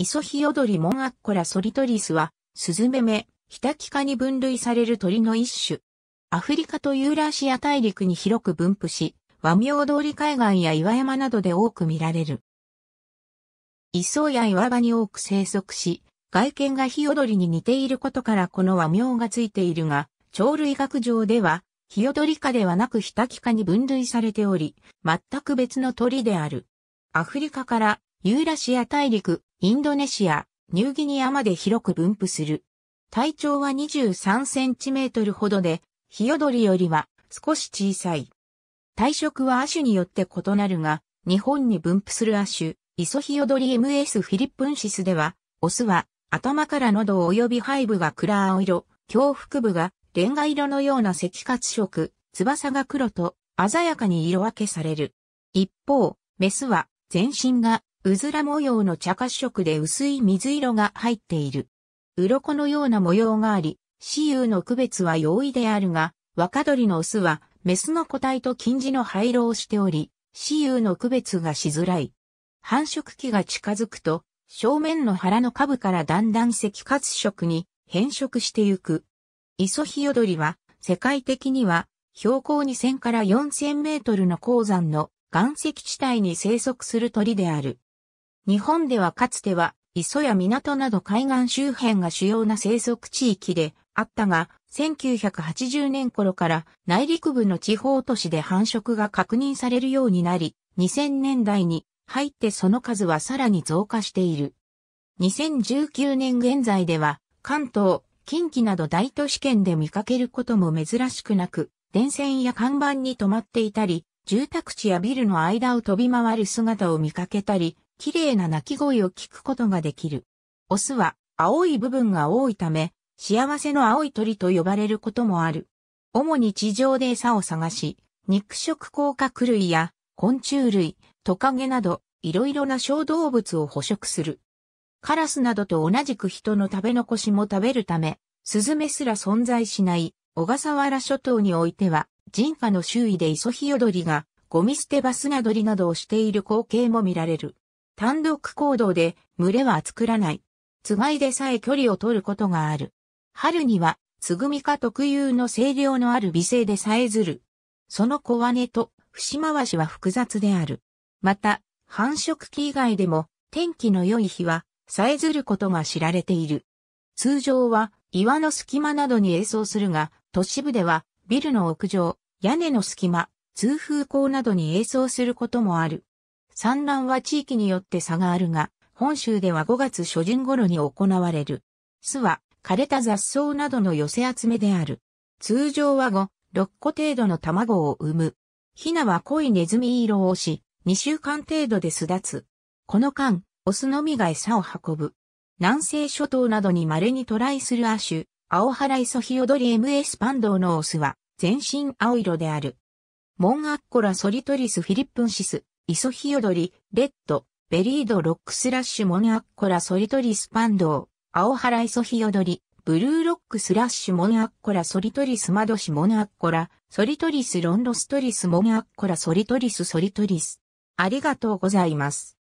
イソヒヨドリモンアッコラソリトリスは、スズメ目、ヒタキ科に分類される鳥の一種。アフリカとユーラシア大陸に広く分布し、和名通り海岸や岩山などで多く見られる。磯や岩場に多く生息し、外見がヒヨドリに似ていることからこの和名がついているが、鳥類学上では、ヒヨドリ科ではなくヒタキ科に分類されており、全く別の鳥である。アフリカからユーラシア大陸、インドネシア、ニューギニアまで広く分布する。体長は23センチメートルほどで、ヒヨドリよりは少し小さい。体色は亜種によって異なるが、日本に分布する亜種、イソヒヨドリ MS フィリップンシスでは、オスは頭から喉及び背部が暗青色、胸腹部がレンガ色のような赤褐色、翼が黒と鮮やかに色分けされる。一方、メスは全身がうずら模様の茶褐色で薄い水色が入っている。鱗のような模様があり、雌雄の区別は容易であるが、若鳥のオスは、メスの個体と近似の灰色をしており、雌雄の区別がしづらい。繁殖期が近づくと、正面の腹の下部からだんだん赤褐色に変色してゆく。イソヒヨドリは、世界的には、標高2000から4000メートルの鉱山の岩石地帯に生息する鳥である。日本ではかつては、磯や港など海岸周辺が主要な生息地域であったが、1980年頃から内陸部の地方都市で繁殖が確認されるようになり、2000年代に入ってその数はさらに増加している。2019年現在では、関東、近畿など大都市圏で見かけることも珍しくなく、電線や看板に止まっていたり、住宅地やビルの間を飛び回る姿を見かけたり、綺麗な鳴き声を聞くことができる。オスは青い部分が多いため、幸せの青い鳥と呼ばれることもある。主に地上で餌を探し、肉食甲殻類や昆虫類、トカゲなど、いろいろな小動物を捕食する。カラスなどと同じく人の食べ残しも食べるため、スズメすら存在しない小笠原諸島においては、人家の周囲でイソヒヨドリがゴミ捨てバスどりなどをしている光景も見られる。単独行動で群れは作らない。つがいでさえ距離を取ることがある。春には、つぐみか特有の清涼のある美声でさえずる。その小羽と節回しは複雑である。また、繁殖期以外でも天気の良い日はさえずることが知られている。通常は岩の隙間などに栄奏するが、都市部ではビルの屋上、屋根の隙間、通風口などに映像することもある。産卵は地域によって差があるが、本州では5月初旬頃に行われる。巣は枯れた雑草などの寄せ集めである。通常は5、6個程度の卵を産む。ヒナは濃いネズミ色をし、2週間程度で巣立つ。この間、オスのみが餌を運ぶ。南西諸島などに稀に渡来する亜種、青原磯ヒヨドリ MS パンドーのオスは、全身青色である。モンアッコラソリトリスフィリップンシス、イソヒヨドリ、レッド、ベリードロックスラッシュモンアッコラソリトリスパンドー、青原イソヒヨドリ、ブルーロックスラッシュモンアッコラソリトリスマドシモンアッコラ、ソリトリスロンロストリスモンアッコラソリトリスソリトリス。ありがとうございます。